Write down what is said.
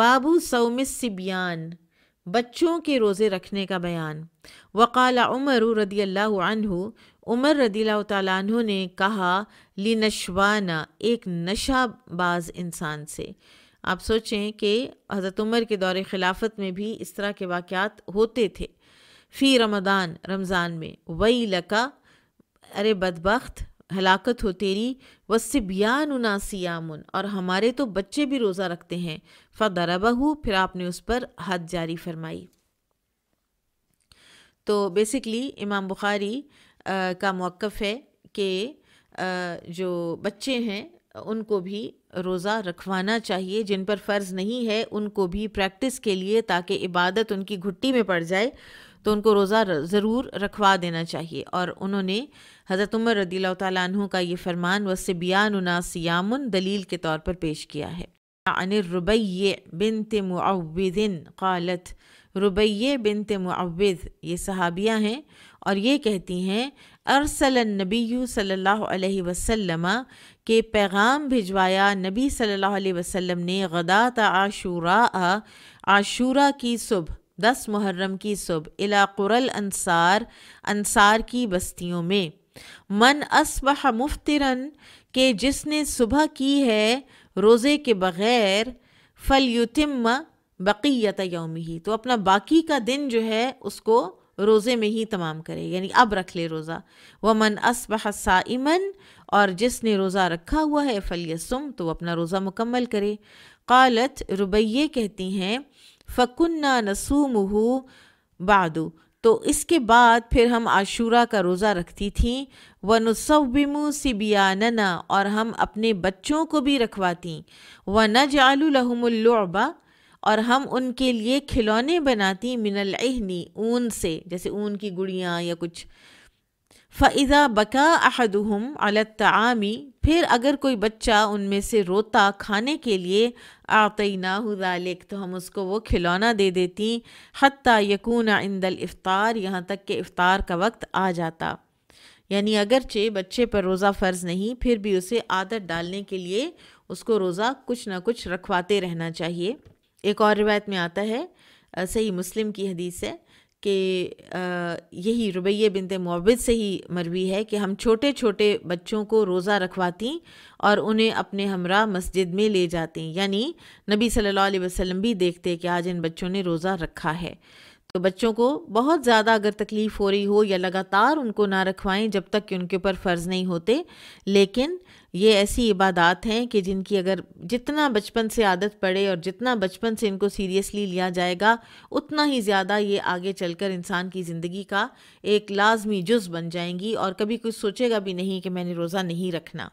बाबू सौमिस सिबियान बच्चों के रोज़े रखने का बयान वक़ाल उमर रदी अल्लाह उमर रदी तु ने कहा ली नशवाना एक नशाबाज इंसान से आप सोचें कि हज़रत उमर के दौर खिलाफत में भी इस तरह के वाक़ात होते थे फ़ी रमदान रमज़ान में वही लका अरे बदबخت हलाकत हो तेरी व सिबियान उनासियामुन और हमारे तो बच्चे भी रोज़ा रखते हैं फ़रबहू फिर आपने उस पर हद जारी फरमाई तो बेसिकली इमाम बुखारी आ, का मौक़ है कि जो बच्चे हैं उनको भी रोज़ा रखवाना चाहिए जिन पर फ़र्ज़ नहीं है उनको भी प्रैक्टिस के लिए ताकि इबादत उनकी घुट्टी में पड़ जाए तो उनको रोज़ा ज़रूर रखवा देना चाहिए और उन्होंने हज़रत उमर रदी तु का ये फरमान व सिबियानुना दलील के तौर पर पेश किया है अन रुबैय बिन तमविदिन क़ालत रुबैय बिन तमविद ये सहाबियाँ हैं और ये कहती हैं अरसल नबी सल्लल्लाहु अलैहि वसल्लम के पैगाम भिजवाया नबी सल्लल्लाहु अलैहि वसल्लम ने गदात आशूरा आशूरा की सुबह दस मुहर्रम की सुबह इलाक़ुरल अंसार अंसार की बस्तियों में मन असबह मुफ्तरन के जिसने सुबह की है रोज़े के बग़ैर फल युतिम बक़ीत ही तो अपना बाकी का दिन जो है उसको रोज़े में ही तमाम करे यानी अब रख ले रोज़ा वमन असबह साइमन और जिसने रोज़ा रखा हुआ है फलियसुम तो अपना रोज़ा मुकम्मल करे कालत रुबैये कहती हैं फ़कुन्ना नसूमहू बादू तो इसके बाद फिर हम आशूरा का रोज़ा रखती थी व नसबिमु सिबियानना और हम अपने बच्चों को भी रखवाती व न जालुलहमुल्लुबा और हम उनके लिए खिलौने बनाती मिनल एहनी ऊन से जैसे ऊन की गुड़ियाँ या कुछ फ़ैज़ा बका अहदहम अलतामी फिर अगर कोई बच्चा उनमें से रोता खाने के लिए आतई नाहलिक तो हम उसको वो खिलौना दे देती हती यकून इंदल इफ़ार यहाँ तक के इफ़ार का वक्त आ जाता यानी अगरचे बच्चे पर रोज़ा फ़र्ज़ नहीं फिर भी उसे आदत डालने के लिए उसको रोज़ा कुछ ना कुछ रखवाते रहना चाहिए एक और रिवायत में आता है सही मुस्लिम की हदीस है कि यही रुबैये बिनते मोबिद से ही मरवी है कि हम छोटे छोटे बच्चों को रोज़ा रखवाती और उन्हें अपने हमरा मस्जिद में ले जाती यानी नबी सल्लल्लाहु अलैहि वसल्लम भी देखते कि आज इन बच्चों ने रोज़ा रखा है तो बच्चों को बहुत ज़्यादा अगर तकलीफ़ हो रही हो या लगातार उनको ना रखवाएं जब तक कि उनके ऊपर फ़र्ज़ नहीं होते लेकिन ये ऐसी इबादत हैं कि जिनकी अगर जितना बचपन से आदत पड़े और जितना बचपन से इनको सीरियसली लिया जाएगा उतना ही ज़्यादा ये आगे चलकर इंसान की ज़िंदगी का एक लाजमी जुज़ बन जाएंगी और कभी कुछ सोचेगा भी नहीं कि मैंने रोज़ा नहीं रखना